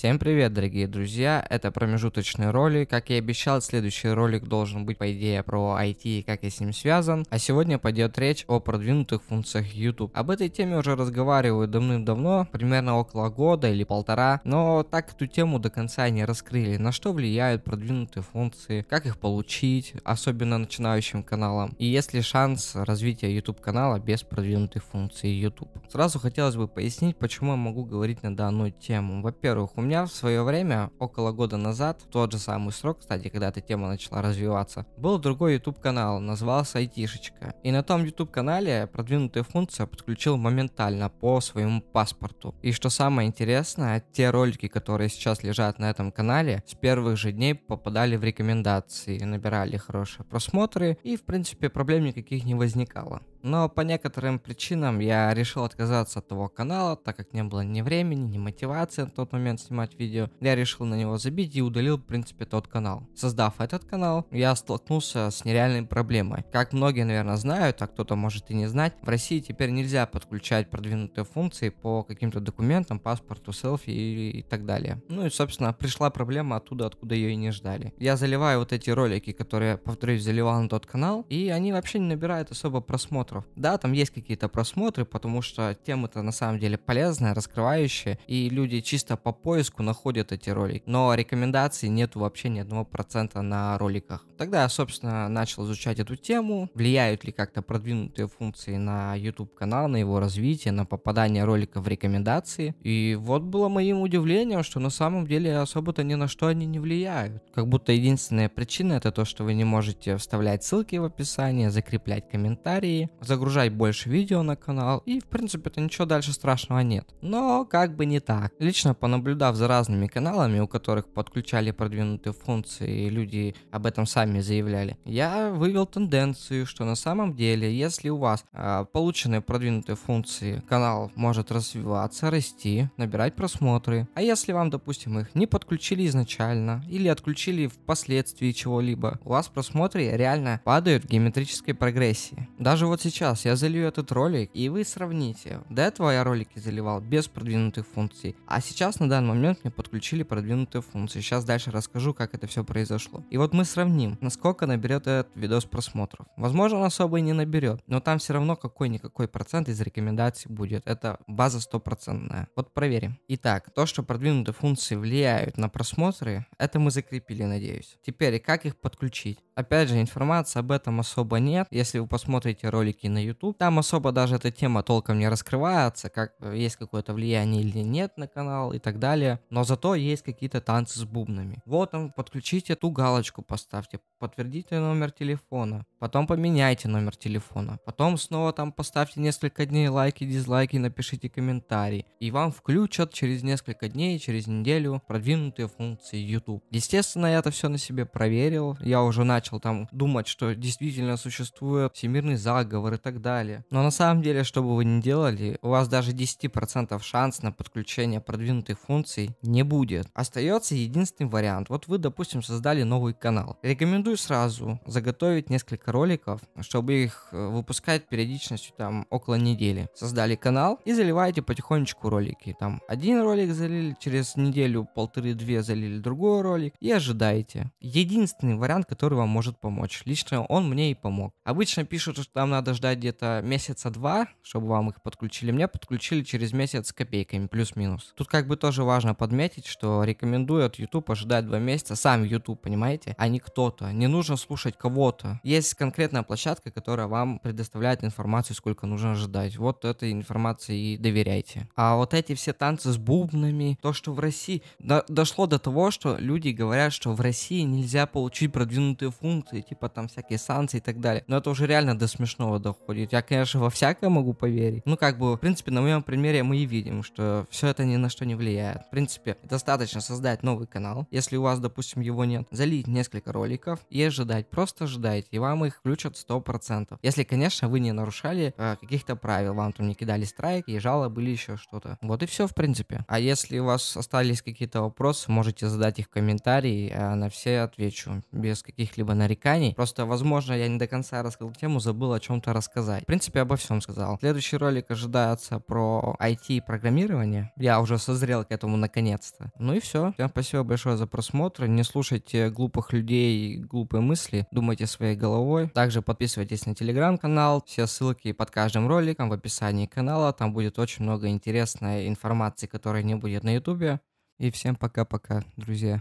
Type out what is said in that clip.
Всем привет, дорогие друзья, это промежуточный ролик. Как и обещал, следующий ролик должен быть, по идее, про IT и как я с ним связан. А сегодня пойдет речь о продвинутых функциях YouTube. Об этой теме уже разговариваю давным-давно, примерно около года или полтора, но так эту тему до конца не раскрыли. На что влияют продвинутые функции, как их получить, особенно начинающим каналам, и есть ли шанс развития YouTube канала без продвинутых функций YouTube. Сразу хотелось бы пояснить, почему я могу говорить на данную тему. Во-первых, у меня меня в свое время, около года назад, в тот же самый срок, кстати, когда эта тема начала развиваться, был другой YouTube канал, назывался Айтишечка. И на том YouTube канале продвинутую функцию подключил моментально по своему паспорту. И что самое интересное, те ролики, которые сейчас лежат на этом канале, с первых же дней попадали в рекомендации, набирали хорошие просмотры и в принципе проблем никаких не возникало. Но по некоторым причинам я решил отказаться от того канала, так как не было ни времени, ни мотивации на тот момент снимать видео. Я решил на него забить и удалил, в принципе, тот канал. Создав этот канал, я столкнулся с нереальной проблемой. Как многие, наверное, знают, а кто-то может и не знать, в России теперь нельзя подключать продвинутые функции по каким-то документам, паспорту, селфи и, и так далее. Ну и, собственно, пришла проблема оттуда, откуда ее и не ждали. Я заливаю вот эти ролики, которые, повторюсь, заливал на тот канал, и они вообще не набирают особо просмотров просмотров. Да, там есть какие-то просмотры, потому что темы-то на самом деле полезные, раскрывающие, и люди чисто по поиску находят эти ролики. Но рекомендаций нету вообще ни одного процента на роликах. Тогда я, собственно, начал изучать эту тему, влияют ли как-то продвинутые функции на YouTube канал, на его развитие, на попадание роликов в рекомендации. И вот было моим удивлением, что на самом деле особо-то ни на что они не влияют. Как будто единственная причина это то, что вы не можете вставлять ссылки в описание, закреплять комментарии, загружай больше видео на канал, и в принципе это ничего дальше страшного нет. Но как бы не так. Лично понаблюдав за разными каналами, у которых подключали продвинутые функции, и люди об этом сами заявляли, я вывел тенденцию, что на самом деле, если у вас э, полученные продвинутые функции, канал может развиваться, расти, набирать просмотры. А если вам, допустим, их не подключили изначально или отключили впоследствии чего-либо, у вас просмотры реально падают в геометрической прогрессии. Даже вот сейчас сейчас я залью этот ролик, и вы сравните. До этого я ролики заливал без продвинутых функций, а сейчас на данный момент мне подключили продвинутые функции. Сейчас дальше расскажу, как это все произошло. И вот мы сравним, насколько наберет этот видос просмотров. Возможно, он особо и не наберет, но там все равно какой-никакой процент из рекомендаций будет. Это база стопроцентная. Вот проверим. Итак, то, что продвинутые функции влияют на просмотры, это мы закрепили, надеюсь. Теперь, как их подключить? Опять же, информации об этом особо нет. Если вы посмотрите ролики на YouTube, там особо даже эта тема толком не раскрывается, как есть какое-то влияние или нет на канал и так далее. Но зато есть какие-то танцы с бубнами. Вот он, подключите ту галочку, поставьте, подтвердите номер телефона, потом поменяйте номер телефона, потом снова там поставьте несколько дней лайки, дизлайки, напишите комментарий. И вам включат через несколько дней, через неделю продвинутые функции YouTube. Естественно, я это все на себе проверил, я уже начал начал там думать, что действительно существует всемирный заговор и так далее. Но на самом деле, что бы вы ни делали, у вас даже 10% шанс на подключение продвинутых функций не будет. Остается единственный вариант. Вот вы, допустим, создали новый канал. Рекомендую сразу заготовить несколько роликов, чтобы их э, выпускать периодичностью там около недели. Создали канал и заливаете потихонечку ролики. Там один ролик залили, через неделю полторы-две залили другой ролик и ожидаете. Единственный вариант, который вам может помочь. Лично он мне и помог. Обычно пишут, что там надо ждать где-то месяца два, чтобы вам их подключили. Меня подключили через месяц с копейками, плюс-минус. Тут как бы тоже важно подметить, что рекомендую от YouTube ожидать два месяца. Сам YouTube, понимаете? А не кто-то. Не нужно слушать кого-то. Есть конкретная площадка, которая вам предоставляет информацию, сколько нужно ожидать. Вот этой информации и доверяйте. А вот эти все танцы с бубнами, то, что в России... До дошло до того, что люди говорят, что в России нельзя получить продвинутые функции, типа там всякие санкции и так далее. Но это уже реально до смешного доходит. Я, конечно, во всякое могу поверить. Ну, как бы, в принципе, на моем примере мы и видим, что все это ни на что не влияет. В принципе, достаточно создать новый канал, если у вас, допустим, его нет, залить несколько роликов и ожидать, просто ждать, и вам их включат 100%. Если, конечно, вы не нарушали э, каких-то правил, вам там не кидали страйк и жалобы или еще что-то. Вот и все, в принципе. А если у вас остались какие-то вопросы, можете задать их в комментарии, э, на все отвечу без каких-либо каких-либо нареканий. Просто, возможно, я не до конца раскрыл тему, забыл о чем-то рассказать. В принципе, обо всем сказал. Следующий ролик ожидается про IT и программирование. Я уже созрел к этому наконец-то. Ну и все. Всем спасибо большое за просмотр. Не слушайте глупых людей, глупые мысли. Думайте своей головой. Также подписывайтесь на телеграм-канал. Все ссылки под каждым роликом в описании канала. Там будет очень много интересной информации, которой не будет на ютубе. И всем пока-пока, друзья.